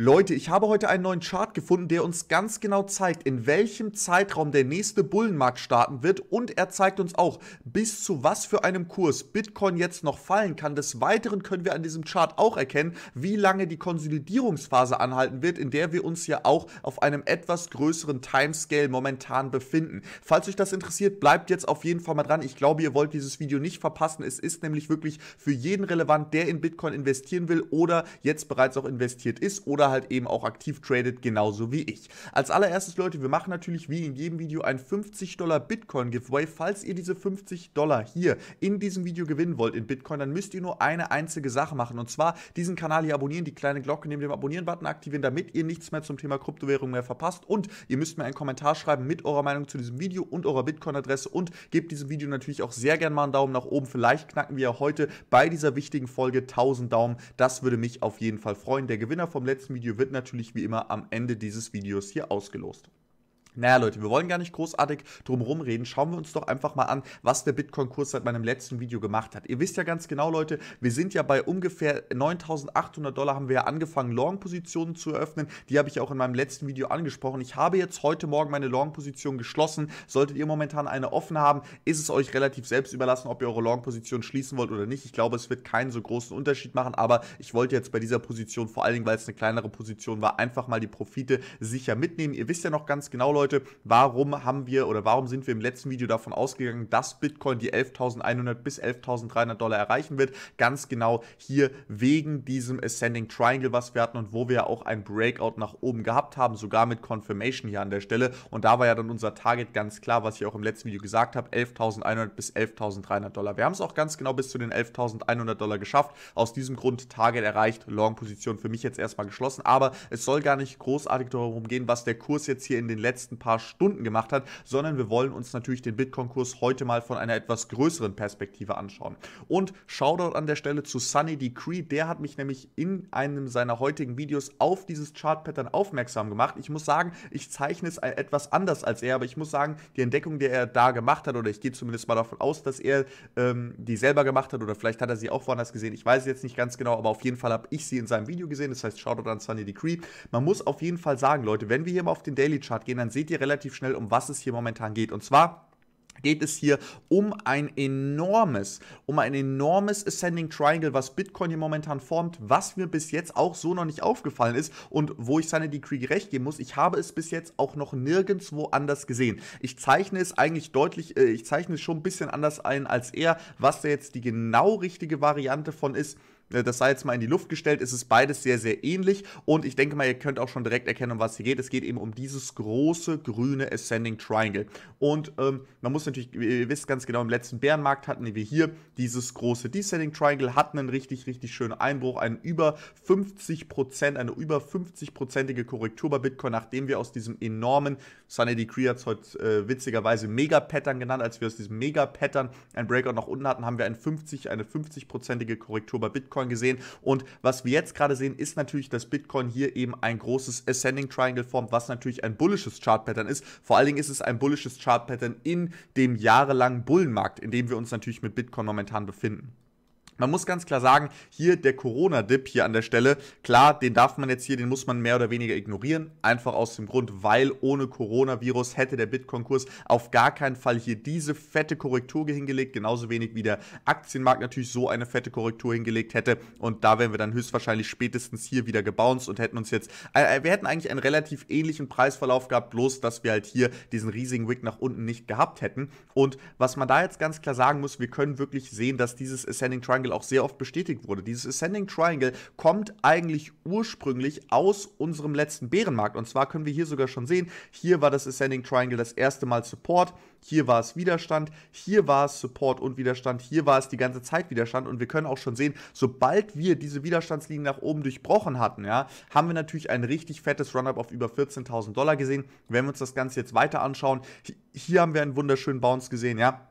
Leute, ich habe heute einen neuen Chart gefunden, der uns ganz genau zeigt, in welchem Zeitraum der nächste Bullenmarkt starten wird und er zeigt uns auch, bis zu was für einem Kurs Bitcoin jetzt noch fallen kann. Des Weiteren können wir an diesem Chart auch erkennen, wie lange die Konsolidierungsphase anhalten wird, in der wir uns ja auch auf einem etwas größeren Timescale momentan befinden. Falls euch das interessiert, bleibt jetzt auf jeden Fall mal dran. Ich glaube, ihr wollt dieses Video nicht verpassen. Es ist nämlich wirklich für jeden relevant, der in Bitcoin investieren will oder jetzt bereits auch investiert ist oder oder halt eben auch aktiv tradet, genauso wie ich. Als allererstes, Leute, wir machen natürlich wie in jedem Video ein 50 Dollar Bitcoin Giveaway. Falls ihr diese 50 Dollar hier in diesem Video gewinnen wollt in Bitcoin, dann müsst ihr nur eine einzige Sache machen und zwar diesen Kanal hier abonnieren, die kleine Glocke neben dem Abonnieren-Button aktivieren, damit ihr nichts mehr zum Thema Kryptowährung mehr verpasst und ihr müsst mir einen Kommentar schreiben mit eurer Meinung zu diesem Video und eurer Bitcoin-Adresse und gebt diesem Video natürlich auch sehr gerne mal einen Daumen nach oben. Vielleicht knacken wir ja heute bei dieser wichtigen Folge 1000 Daumen. Das würde mich auf jeden Fall freuen. Der Gewinner vom letzten Video Video wird natürlich wie immer am Ende dieses Videos hier ausgelost. Naja, Leute, wir wollen gar nicht großartig drumherum reden. Schauen wir uns doch einfach mal an, was der Bitcoin-Kurs seit meinem letzten Video gemacht hat. Ihr wisst ja ganz genau, Leute, wir sind ja bei ungefähr 9.800 Dollar haben wir ja angefangen, Long-Positionen zu eröffnen. Die habe ich auch in meinem letzten Video angesprochen. Ich habe jetzt heute Morgen meine Long-Position geschlossen. Solltet ihr momentan eine offen haben, ist es euch relativ selbst überlassen, ob ihr eure Long-Position schließen wollt oder nicht. Ich glaube, es wird keinen so großen Unterschied machen, aber ich wollte jetzt bei dieser Position, vor allen Dingen, weil es eine kleinere Position war, einfach mal die Profite sicher mitnehmen. Ihr wisst ja noch ganz genau, Leute, Leute, warum haben wir oder warum sind wir im letzten Video davon ausgegangen, dass Bitcoin die 11.100 bis 11.300 Dollar erreichen wird? Ganz genau hier wegen diesem Ascending Triangle, was wir hatten und wo wir auch ein Breakout nach oben gehabt haben, sogar mit Confirmation hier an der Stelle. Und da war ja dann unser Target ganz klar, was ich auch im letzten Video gesagt habe, 11.100 bis 11.300 Dollar. Wir haben es auch ganz genau bis zu den 11.100 Dollar geschafft. Aus diesem Grund Target erreicht, Long-Position für mich jetzt erstmal geschlossen. Aber es soll gar nicht großartig darum gehen, was der Kurs jetzt hier in den letzten letzten paar Stunden gemacht hat, sondern wir wollen uns natürlich den Bitcoin-Kurs heute mal von einer etwas größeren Perspektive anschauen. Und Shoutout an der Stelle zu Sunny Decree, der hat mich nämlich in einem seiner heutigen Videos auf dieses Chart-Pattern aufmerksam gemacht. Ich muss sagen, ich zeichne es etwas anders als er, aber ich muss sagen, die Entdeckung, die er da gemacht hat, oder ich gehe zumindest mal davon aus, dass er ähm, die selber gemacht hat, oder vielleicht hat er sie auch woanders gesehen, ich weiß jetzt nicht ganz genau, aber auf jeden Fall habe ich sie in seinem Video gesehen, das heißt Shoutout an Sunny Decree. Man muss auf jeden Fall sagen, Leute, wenn wir hier mal auf den Daily Chart gehen, dann sehen seht ihr relativ schnell, um was es hier momentan geht. Und zwar geht es hier um ein enormes, um ein enormes Ascending Triangle, was Bitcoin hier momentan formt, was mir bis jetzt auch so noch nicht aufgefallen ist und wo ich Sanity Krieg recht geben muss, ich habe es bis jetzt auch noch nirgendwo anders gesehen. Ich zeichne es eigentlich deutlich, äh, ich zeichne es schon ein bisschen anders ein als er, was da jetzt die genau richtige Variante von ist äh, das sei jetzt mal in die Luft gestellt, es ist beides sehr, sehr ähnlich und ich denke mal, ihr könnt auch schon direkt erkennen, um was hier geht. Es geht eben um dieses große grüne Ascending Triangle und ähm, man muss natürlich, äh, ihr wisst ganz genau, im letzten Bärenmarkt hatten wir hier dieses große Descending Triangle, hatten einen richtig, richtig schönen Einbruch, einen über 50%, eine über 50%ige Korrektur bei Bitcoin, nachdem wir aus diesem enormen, Sunny Decree hat es heute äh, witzigerweise Mega-Pattern genannt, als wir aus diesem Mega-Pattern ein Breakout nach unten hatten, haben wir eine 50, eine 50%ige Korrektur bei Bitcoin Bitcoin gesehen. Und was wir jetzt gerade sehen, ist natürlich, dass Bitcoin hier eben ein großes Ascending Triangle formt, was natürlich ein bullisches Chart Pattern ist. Vor allen Dingen ist es ein bullisches Chart Pattern in dem jahrelangen Bullenmarkt, in dem wir uns natürlich mit Bitcoin momentan befinden. Man muss ganz klar sagen, hier der Corona-Dip hier an der Stelle, klar, den darf man jetzt hier, den muss man mehr oder weniger ignorieren. Einfach aus dem Grund, weil ohne Coronavirus hätte der Bitcoin-Kurs auf gar keinen Fall hier diese fette Korrektur hingelegt. Genauso wenig wie der Aktienmarkt natürlich so eine fette Korrektur hingelegt hätte. Und da wären wir dann höchstwahrscheinlich spätestens hier wieder gebounced und hätten uns jetzt, äh, äh wir hätten eigentlich einen relativ ähnlichen Preisverlauf gehabt, bloß dass wir halt hier diesen riesigen Wick nach unten nicht gehabt hätten. Und was man da jetzt ganz klar sagen muss, wir können wirklich sehen, dass dieses Ascending Triangle Triangle auch sehr oft bestätigt wurde. Dieses Ascending Triangle kommt eigentlich ursprünglich aus unserem letzten Bärenmarkt. Und zwar können wir hier sogar schon sehen, hier war das Ascending Triangle das erste Mal Support, hier war es Widerstand, hier war es Support und Widerstand, hier war es die ganze Zeit Widerstand. Und wir können auch schon sehen, sobald wir diese Widerstandslinie nach oben durchbrochen hatten, ja, haben wir natürlich ein richtig fettes Run-Up auf über 14.000 Dollar gesehen. Wenn wir uns das Ganze jetzt weiter anschauen, hier haben wir einen wunderschönen Bounce gesehen, ja.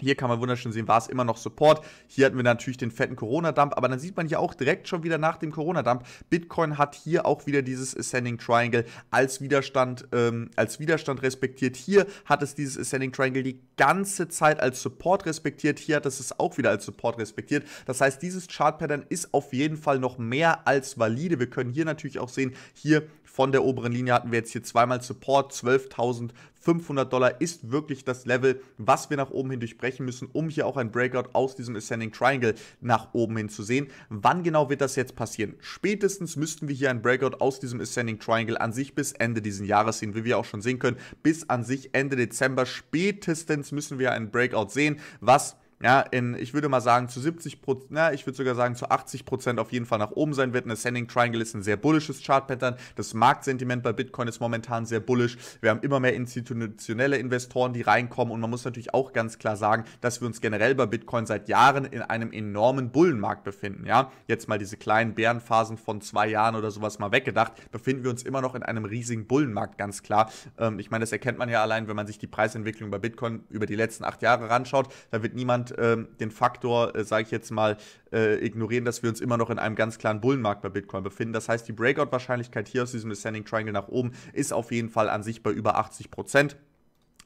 Hier kann man wunderschön sehen, war es immer noch Support. Hier hatten wir natürlich den fetten Corona-Dump, aber dann sieht man hier auch direkt schon wieder nach dem Corona-Dump, Bitcoin hat hier auch wieder dieses Ascending Triangle als Widerstand, ähm, als Widerstand respektiert. Hier hat es dieses Ascending Triangle die ganze Zeit als Support respektiert. Hier hat es es auch wieder als Support respektiert. Das heißt, dieses Chart-Pattern ist auf jeden Fall noch mehr als valide. Wir können hier natürlich auch sehen, hier von der oberen Linie hatten wir jetzt hier zweimal Support, 12.000 500 Dollar ist wirklich das Level, was wir nach oben hin durchbrechen müssen, um hier auch ein Breakout aus diesem Ascending Triangle nach oben hin zu sehen. Wann genau wird das jetzt passieren? Spätestens müssten wir hier ein Breakout aus diesem Ascending Triangle an sich bis Ende diesen Jahres sehen, wie wir auch schon sehen können, bis an sich Ende Dezember spätestens müssen wir ein Breakout sehen, was ja, in, ich würde mal sagen, zu 70 Prozent, na, ich würde sogar sagen, zu 80 Prozent auf jeden Fall nach oben sein wird. Ein Ascending Triangle ist ein sehr bullisches Chart-Pattern. Das Marktsentiment bei Bitcoin ist momentan sehr bullisch. Wir haben immer mehr institutionelle Investoren, die reinkommen. Und man muss natürlich auch ganz klar sagen, dass wir uns generell bei Bitcoin seit Jahren in einem enormen Bullenmarkt befinden, ja. Jetzt mal diese kleinen Bärenphasen von zwei Jahren oder sowas mal weggedacht, befinden wir uns immer noch in einem riesigen Bullenmarkt, ganz klar. Ähm, ich meine, das erkennt man ja allein, wenn man sich die Preisentwicklung bei Bitcoin über die letzten acht Jahre ranschaut. Da wird niemand ähm, den Faktor, äh, sage ich jetzt mal, äh, ignorieren, dass wir uns immer noch in einem ganz klaren Bullenmarkt bei Bitcoin befinden. Das heißt, die Breakout-Wahrscheinlichkeit hier aus diesem Descending Triangle nach oben ist auf jeden Fall an sich bei über 80 Prozent.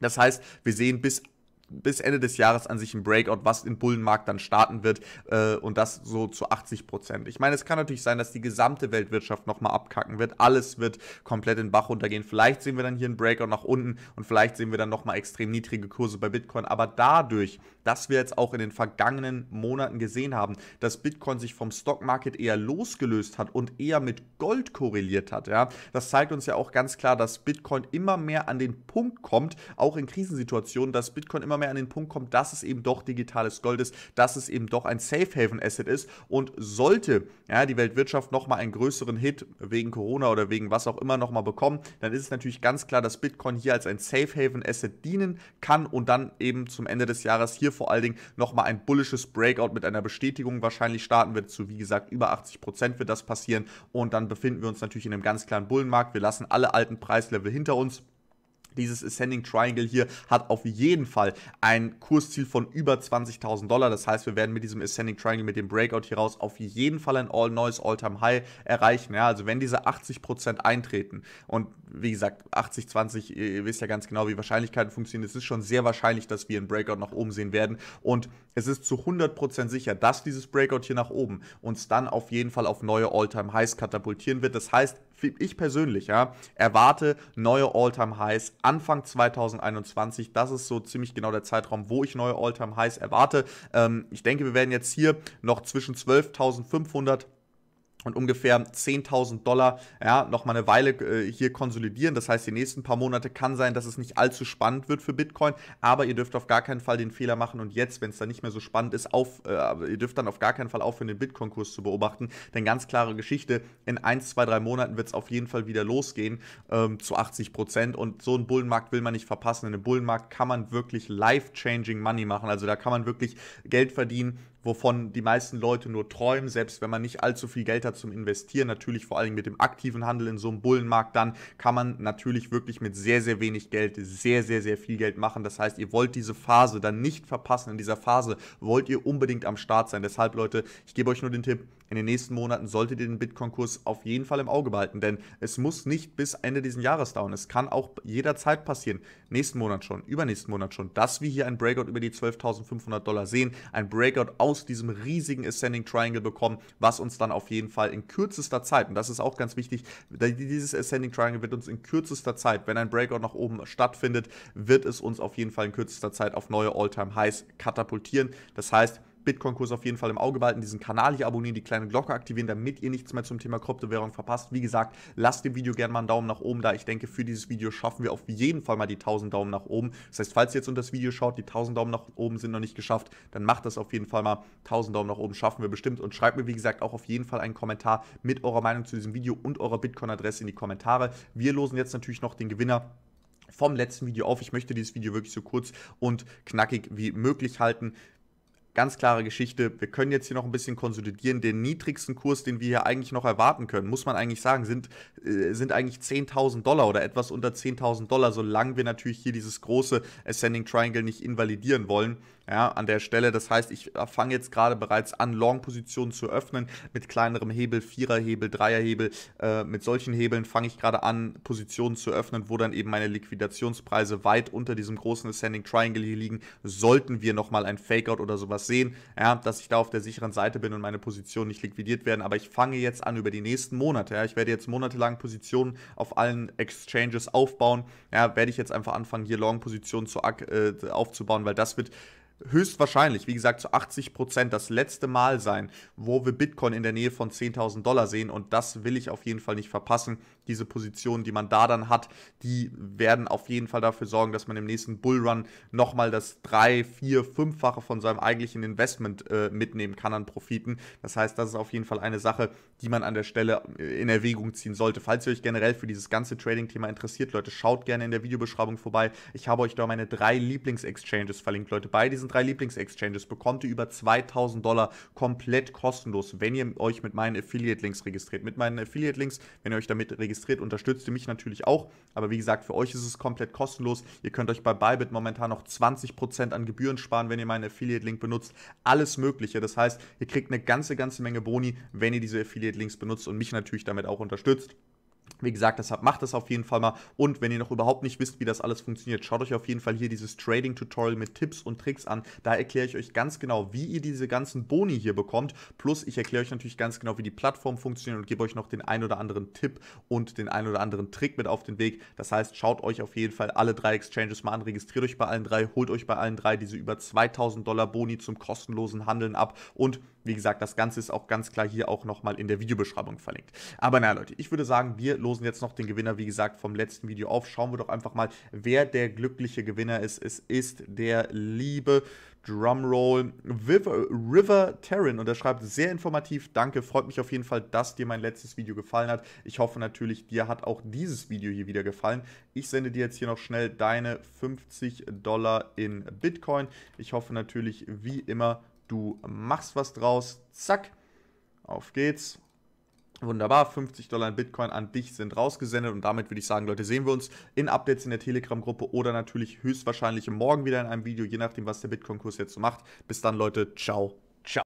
Das heißt, wir sehen bis bis Ende des Jahres an sich ein Breakout, was im Bullenmarkt dann starten wird äh, und das so zu 80 Prozent. Ich meine, es kann natürlich sein, dass die gesamte Weltwirtschaft nochmal abkacken wird. Alles wird komplett in den Bach runtergehen. Vielleicht sehen wir dann hier einen Breakout nach unten und vielleicht sehen wir dann nochmal extrem niedrige Kurse bei Bitcoin. Aber dadurch, dass wir jetzt auch in den vergangenen Monaten gesehen haben, dass Bitcoin sich vom Stockmarket eher losgelöst hat und eher mit Gold korreliert hat, ja, das zeigt uns ja auch ganz klar, dass Bitcoin immer mehr an den Punkt kommt, auch in Krisensituationen, dass Bitcoin immer immer mehr an den Punkt kommt, dass es eben doch digitales Gold ist, dass es eben doch ein Safe Haven Asset ist und sollte ja, die Weltwirtschaft nochmal einen größeren Hit wegen Corona oder wegen was auch immer nochmal bekommen, dann ist es natürlich ganz klar, dass Bitcoin hier als ein Safe Haven Asset dienen kann und dann eben zum Ende des Jahres hier vor allen Dingen nochmal ein bullisches Breakout mit einer Bestätigung wahrscheinlich starten wird, zu wie gesagt über 80 Prozent wird das passieren und dann befinden wir uns natürlich in einem ganz klaren Bullenmarkt. Wir lassen alle alten Preislevel hinter uns dieses Ascending Triangle hier hat auf jeden Fall ein Kursziel von über 20.000 Dollar. Das heißt, wir werden mit diesem Ascending Triangle, mit dem Breakout hier raus, auf jeden Fall ein all neues All-Time-High erreichen. Ja, also wenn diese 80% eintreten und wie gesagt, 80, 20, ihr wisst ja ganz genau, wie Wahrscheinlichkeiten funktionieren. Es ist schon sehr wahrscheinlich, dass wir einen Breakout nach oben sehen werden. Und es ist zu 100% sicher, dass dieses Breakout hier nach oben uns dann auf jeden Fall auf neue All-Time-Highs katapultieren wird. Das heißt, ich persönlich, ja, erwarte neue Alltime highs Anfang 2021. Das ist so ziemlich genau der Zeitraum, wo ich neue Alltime highs erwarte. Ähm, ich denke, wir werden jetzt hier noch zwischen 12.500 und ungefähr 10.000 Dollar ja, nochmal eine Weile äh, hier konsolidieren. Das heißt, die nächsten paar Monate kann sein, dass es nicht allzu spannend wird für Bitcoin, aber ihr dürft auf gar keinen Fall den Fehler machen und jetzt, wenn es dann nicht mehr so spannend ist, auf, äh, ihr dürft dann auf gar keinen Fall aufhören, den Bitcoin-Kurs zu beobachten, denn ganz klare Geschichte, in 1, 2, 3 Monaten wird es auf jeden Fall wieder losgehen ähm, zu 80 Prozent und so einen Bullenmarkt will man nicht verpassen. In einem Bullenmarkt kann man wirklich life-changing Money machen, also da kann man wirklich Geld verdienen, wovon die meisten Leute nur träumen, selbst wenn man nicht allzu viel Geld hat zum Investieren. Natürlich vor allem mit dem aktiven Handel in so einem Bullenmarkt, dann kann man natürlich wirklich mit sehr, sehr wenig Geld sehr, sehr, sehr viel Geld machen. Das heißt, ihr wollt diese Phase dann nicht verpassen. In dieser Phase wollt ihr unbedingt am Start sein. Deshalb, Leute, ich gebe euch nur den Tipp, in den nächsten Monaten solltet ihr den Bitcoin-Kurs auf jeden Fall im Auge behalten, denn es muss nicht bis Ende dieses Jahres dauern. Es kann auch jederzeit passieren. Nächsten Monat schon, übernächsten Monat schon, dass wir hier ein Breakout über die 12.500 Dollar sehen, ein Breakout aus aus diesem riesigen Ascending Triangle bekommen, was uns dann auf jeden Fall in kürzester Zeit, und das ist auch ganz wichtig, dieses Ascending Triangle wird uns in kürzester Zeit, wenn ein Breakout nach oben stattfindet, wird es uns auf jeden Fall in kürzester Zeit auf neue All-Time-Highs katapultieren. Das heißt, Bitcoin-Kurs auf jeden Fall im Auge behalten, diesen Kanal hier abonnieren, die kleine Glocke aktivieren, damit ihr nichts mehr zum Thema Kryptowährung verpasst. Wie gesagt, lasst dem Video gerne mal einen Daumen nach oben da. Ich denke, für dieses Video schaffen wir auf jeden Fall mal die 1000 Daumen nach oben. Das heißt, falls ihr jetzt unter das Video schaut, die 1000 Daumen nach oben sind noch nicht geschafft, dann macht das auf jeden Fall mal. 1000 Daumen nach oben schaffen wir bestimmt und schreibt mir, wie gesagt, auch auf jeden Fall einen Kommentar mit eurer Meinung zu diesem Video und eurer Bitcoin-Adresse in die Kommentare. Wir losen jetzt natürlich noch den Gewinner vom letzten Video auf. Ich möchte dieses Video wirklich so kurz und knackig wie möglich halten ganz klare Geschichte. Wir können jetzt hier noch ein bisschen konsolidieren. Den niedrigsten Kurs, den wir hier eigentlich noch erwarten können, muss man eigentlich sagen, sind, äh, sind eigentlich 10.000 Dollar oder etwas unter 10.000 Dollar, solange wir natürlich hier dieses große Ascending Triangle nicht invalidieren wollen ja, an der Stelle. Das heißt, ich äh, fange jetzt gerade bereits an, Long-Positionen zu öffnen mit kleinerem Hebel, Viererhebel, Dreierhebel. Äh, mit solchen Hebeln fange ich gerade an, Positionen zu öffnen, wo dann eben meine Liquidationspreise weit unter diesem großen Ascending Triangle hier liegen. Sollten wir nochmal ein Fakeout oder sowas sehen, ja, dass ich da auf der sicheren Seite bin und meine Positionen nicht liquidiert werden. Aber ich fange jetzt an über die nächsten Monate. Ja. Ich werde jetzt monatelang Positionen auf allen Exchanges aufbauen. Ja, werde ich jetzt einfach anfangen, hier Long-Positionen äh, aufzubauen, weil das wird höchstwahrscheinlich, wie gesagt, zu 80 Prozent das letzte Mal sein, wo wir Bitcoin in der Nähe von 10.000 Dollar sehen. Und das will ich auf jeden Fall nicht verpassen diese Positionen, die man da dann hat, die werden auf jeden Fall dafür sorgen, dass man im nächsten Bullrun nochmal das 3, 4, 5-fache von seinem eigentlichen Investment äh, mitnehmen kann an Profiten. Das heißt, das ist auf jeden Fall eine Sache, die man an der Stelle äh, in Erwägung ziehen sollte. Falls ihr euch generell für dieses ganze Trading-Thema interessiert, Leute, schaut gerne in der Videobeschreibung vorbei. Ich habe euch da meine drei Lieblings-Exchanges verlinkt, Leute. Bei diesen drei Lieblings-Exchanges bekommt ihr über 2000 Dollar komplett kostenlos, wenn ihr euch mit meinen Affiliate-Links registriert. Mit meinen Affiliate-Links, wenn ihr euch damit registriert, registriert, unterstützt ihr mich natürlich auch. Aber wie gesagt, für euch ist es komplett kostenlos. Ihr könnt euch bei Bybit momentan noch 20% an Gebühren sparen, wenn ihr meinen Affiliate-Link benutzt. Alles Mögliche. Das heißt, ihr kriegt eine ganze, ganze Menge Boni, wenn ihr diese Affiliate-Links benutzt und mich natürlich damit auch unterstützt. Wie gesagt, deshalb macht das auf jeden Fall mal. Und wenn ihr noch überhaupt nicht wisst, wie das alles funktioniert, schaut euch auf jeden Fall hier dieses Trading-Tutorial mit Tipps und Tricks an. Da erkläre ich euch ganz genau, wie ihr diese ganzen Boni hier bekommt. Plus, ich erkläre euch natürlich ganz genau, wie die Plattform funktioniert und gebe euch noch den ein oder anderen Tipp und den ein oder anderen Trick mit auf den Weg. Das heißt, schaut euch auf jeden Fall alle drei Exchanges mal an, registriert euch bei allen drei, holt euch bei allen drei diese über 2000 Dollar Boni zum kostenlosen Handeln ab. Und wie gesagt, das Ganze ist auch ganz klar hier auch nochmal in der Videobeschreibung verlinkt. Aber naja, Leute, ich würde sagen, wir losen jetzt noch den Gewinner, wie gesagt, vom letzten Video auf. Schauen wir doch einfach mal, wer der glückliche Gewinner ist. Es ist der liebe Drumroll River, River Terran und er schreibt sehr informativ. Danke, freut mich auf jeden Fall, dass dir mein letztes Video gefallen hat. Ich hoffe natürlich, dir hat auch dieses Video hier wieder gefallen. Ich sende dir jetzt hier noch schnell deine 50 Dollar in Bitcoin. Ich hoffe natürlich, wie immer, du machst was draus. Zack, auf geht's. Wunderbar, 50 Dollar in Bitcoin an dich sind rausgesendet und damit würde ich sagen, Leute, sehen wir uns in Updates in der Telegram-Gruppe oder natürlich höchstwahrscheinlich morgen wieder in einem Video, je nachdem, was der Bitcoin-Kurs jetzt so macht. Bis dann, Leute, ciao.